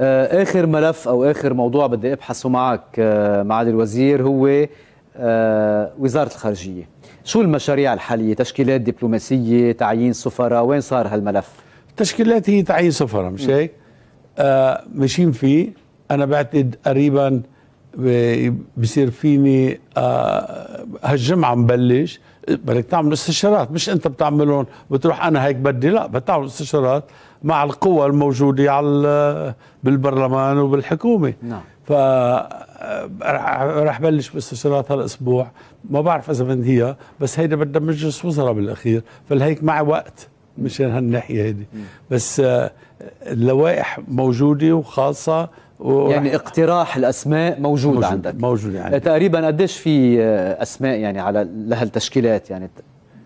آه، اخر ملف او اخر موضوع بدي ابحثه معك آه، معالي الوزير هو آه، وزاره الخارجيه شو المشاريع الحاليه تشكيلات دبلوماسيه تعيين سفراء وين صار هالملف التشكيلات هي تعيين سفراء مش هيك آه ماشيين فيه انا بعتقد قريبا بصير فيني آه هالجمعه مبلش بدك تعمل استشارات مش انت بتعملهم بتروح انا هيك بدي لا بتعمل استشارات مع القوى الموجوده على بالبرلمان وبالحكومه نعم ف رح بلش باستشارات هالاسبوع ما بعرف اذا بدي بس هيدا بدها مجلس وزراء بالاخير فلهيك معي وقت مشان هالناحيه هذه بس آه، اللوائح موجوده وخاصه يعني اقتراح الاسماء موجود, موجود عندك موجود يعني آه، تقريبا قديش في آه، اسماء يعني على لهالتشكيلات يعني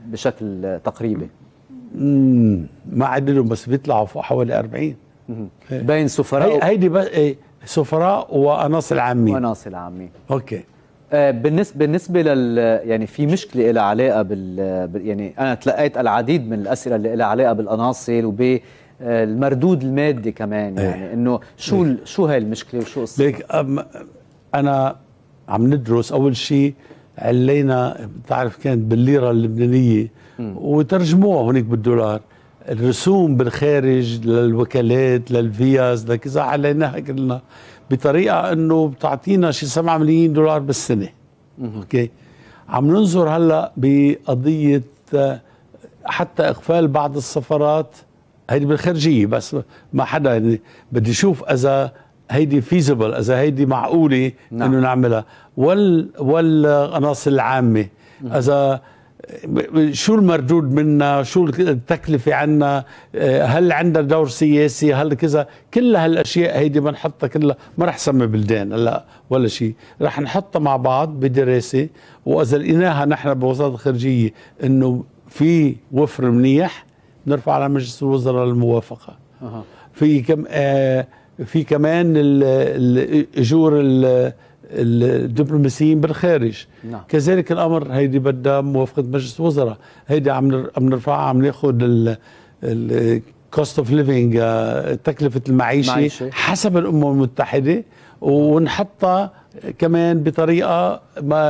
بشكل تقريبي ما عدلهم بس بيطلعوا فوق حوالي 40 إيه. بين سفراء هيدي بس إيه، سفراء واناصر العامين واناصر العامين اوكي آه، بالنسبه بالنسبه لل يعني في مشكله لها علاقه بال يعني انا تلقيت العديد من الاسئله اللي لها علاقه بالقناصل وب آه، المردود المادي كمان إيه. يعني ايه. انه شو ايه. شو هاي المشكله وشو قصتها؟ ليك انا عم ندرس اول شيء علينا بتعرف كانت بالليره اللبنانيه وترجموها هناك بالدولار الرسوم بالخارج للوكالات للفياز لكذا عليناها كلنا بطريقه انه بتعطينا شي 7 ملايين دولار بالسنه اوكي عم ننظر هلا بقضيه آه، حتى اقفال بعض السفرات هيدي بالخارجيه بس ما حدا يعني بدي اشوف اذا هيدي فيزبل اذا هيدي معقوله نعم. انه نعملها وال والقناص العامه اذا شو المردود منا شو التكلفة عنا هل عندنا دور سياسي هل كذا كل هالأشياء هيدي بنحطها كلها ما رح سمي بلدان لا ولا شيء رح نحطها مع بعض بدراسة وإذا لقيناها نحن بوزارة الخارجية إنه في وفر منيح نرفع على مجلس الوزراء للموافقة في كم آه في كمان الأجور الدبلوماسيين بالخارج نعم. كذلك الامر هيدي بدها موافقه مجلس وزراء هيدي عم عم نرفعها عم ناخذ الكوست اوف ليفينج تكلفه المعيشه معيشة. حسب الامم المتحده ونحطها كمان بطريقه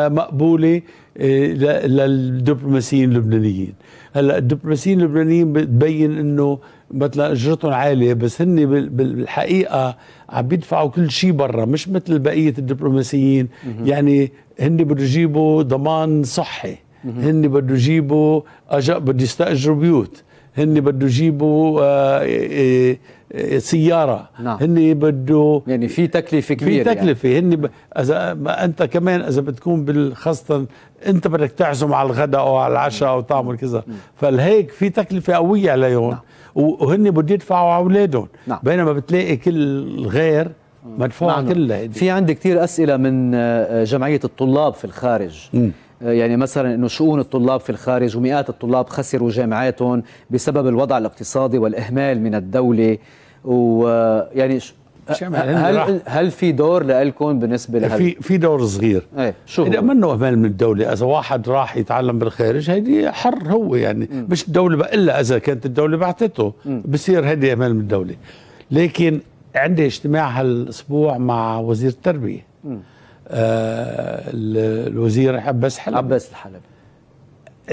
مقبوله آه، للدبلوماسيين اللبنانيين هلا الدبلوماسيين اللبنانيين بتبين انه مثل اجرتهم عاليه بس هن بالحقيقه عم بيدفعوا كل شيء برا مش مثل بقيه الدبلوماسيين يعني هن بده يجيبوا ضمان صحي هن بده يجيبوا بده يستاجروا بيوت هن بده يجيبوا آه، آه، آه، سياره نعم. هن بده يعني في تكلفه كبيره في يعني. تكلفه يعني. هن ب... اذا ما انت كمان اذا بتكون بالخاصه انت بدك تعزم على الغداء او على العشاء او تعمل كذا فلهيك في تكلفه قويه عليهم نعم. وهن بده يدفعوا على اولادهم نعم. بينما بتلاقي كل الغير مدفوعه نعم،, نعم. كلها في عندي كثير اسئله من آه، جمعيه الطلاب في الخارج م. آه، يعني مثلا انه شؤون الطلاب في الخارج ومئات الطلاب خسروا جامعاتهم بسبب الوضع الاقتصادي والاهمال من الدوله ويعني آه، أه، أه، هل هل في دور لكم بالنسبه لهذا في في دور صغير ايه شو اذا منه امان من الدوله اذا واحد راح يتعلم بالخارج هيدي حر هو يعني مم. مش الدوله الا اذا كانت الدوله بعثته بصير هيدي امان من الدوله لكن عندي اجتماع هالاسبوع مع وزير التربيه آه الوزير عباس حلبي عباس الحلبي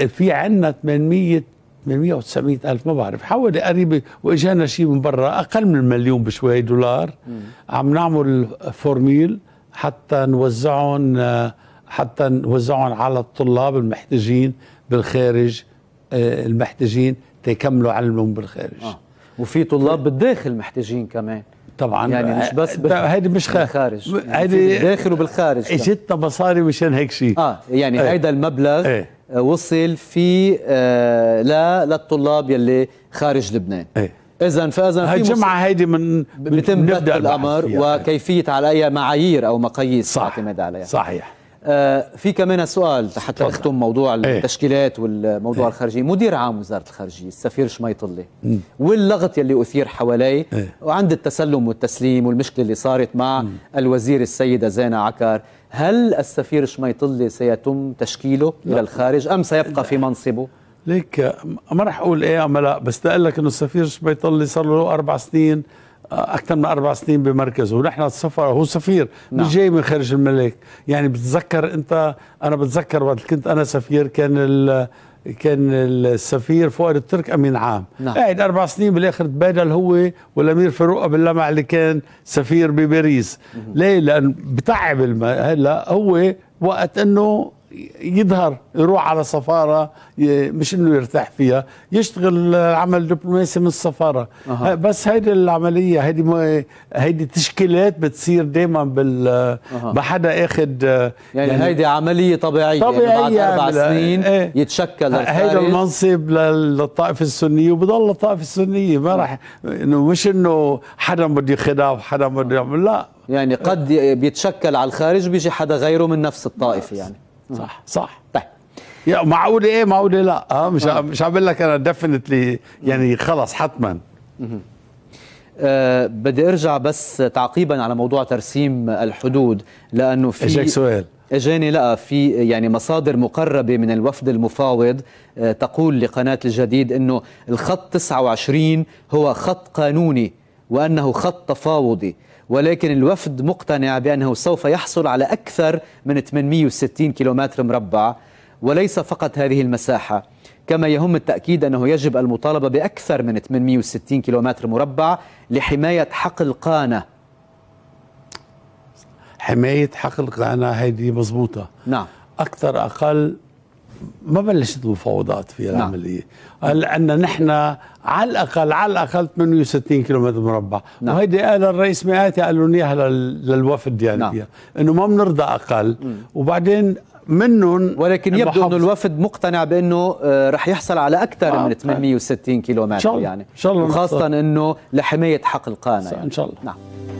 في عندنا 800 من 100 و900 ألف ما بعرف حوالي قريبة وإجانا شيء من برا أقل من مليون بشوي دولار مم. عم نعمل فورميل حتى نوزعهم حتى نوزعهم على الطلاب المحتاجين بالخارج آه، المحتاجين تيكملوا علمهم بالخارج آه. وفي طلاب بالداخل محتاجين كمان طبعا يعني مش بس آه، هيدي مش خارج بالخارج هيدي يعني بالداخل وبالخارج اجتنا مصاري مشان هيك شيء اه يعني إيه. هيدا ايه. المبلغ ايه. آه، وصل في آه، لا للطلاب يلي خارج لبنان إيه. اذا فاذا في الجمعه هيدي من بيتم الامر وكيفيه على اي معايير او مقاييس صح تعتمد عليها صحيح آه، في كمان سؤال حتى اختم موضوع إيه. التشكيلات والموضوع ايه. الخارجي مدير عام وزاره الخارجيه السفير شميطلي واللغط يلي اثير حواليه ايه. وعند التسلم والتسليم والمشكله اللي صارت مع مم. الوزير السيده زينه عكر هل السفير شميطلي سيتم تشكيله لا. الى الخارج ام سيبقى في منصبه ليك ما راح اقول ايه ام لا بس لاقول لك انه السفير شميطلي صار له اربع سنين اكثر من اربع سنين بمركزه ونحن سفر هو سفير نعم. مش جاي من خارج الملك يعني بتتذكر انت انا بتذكر وقت كنت انا سفير كان ال كان السفير فؤاد الترك امين عام نعم. قاعد اربع سنين بالاخر تبادل هو والامير فاروق ابو اللمع اللي كان سفير بباريس ليه لان بتعب الم... هلا هو وقت انه يظهر يروح على سفارة مش انه يرتاح فيها يشتغل عمل دبلوماسي من السفارة أه. بس هيدي العملية هيدي هيدي تشكيلات بتصير دائما بال أه. بحدا اخد يعني, يعني هيدي عملية طبيعية طبيعية يعني بعد اربع سنين ايه يتشكل هيدا المنصب للطائفة السنية وبضل الطائفة السنية ما راح انه مش انه حدا بده يخدها وحدا بده يعمل لا يعني قد بيتشكل على الخارج بيجي حدا غيره من نفس الطائفة يعني صح صح طيب يا معقول ايه معقول إيه؟ لا ها آه، مش آه. مش هعمل لك انا ديفينتلي يعني خلص حتما أه بدي ارجع بس تعقيبا على موضوع ترسيم الحدود لانه في اجاك سؤال اجاني لا في يعني مصادر مقربه من الوفد المفاوض آه، تقول لقناه الجديد انه الخط 29 هو خط قانوني وأنه خط تفاوضي ولكن الوفد مقتنع بأنه سوف يحصل على أكثر من 860 كيلومتر مربع وليس فقط هذه المساحة كما يهم التأكيد أنه يجب المطالبة بأكثر من 860 كيلومتر مربع لحماية حقل قانة حماية حقل قانة هذه مضبوطة نعم أكثر أقل ما بلشت المفاوضات في نعم. العمليه نعم. لان نحن على الاقل على الاقل 68 كيلومتر مربع نعم. وهيدي قال الرئيس مئاتي قال لهم اياها للوفد يعني نعم. انه ما بنرضى اقل م. وبعدين منهم ولكن يبدو انه الوفد مقتنع بانه آه، رح يحصل على اكثر آه. من 860 آه. كيلومتر يعني ان شاء الله وخاصه انه لحمايه حق القانا يعني. ان شاء الله نعم